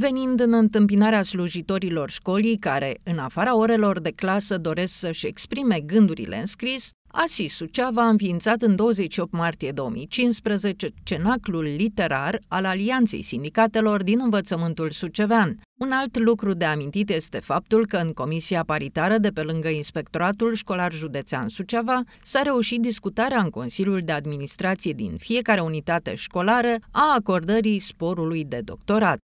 venind în întâmpinarea slujitorilor școlii care, în afara orelor de clasă, doresc să-și exprime gândurile în scris, ASI Suceava a înființat în 28 martie 2015 Cenaclul Literar al Alianței Sindicatelor din Învățământul Sucevean. Un alt lucru de amintit este faptul că în Comisia Paritară de pe lângă Inspectoratul Școlar Județean Suceava s-a reușit discutarea în Consiliul de Administrație din fiecare unitate școlară a acordării sporului de doctorat.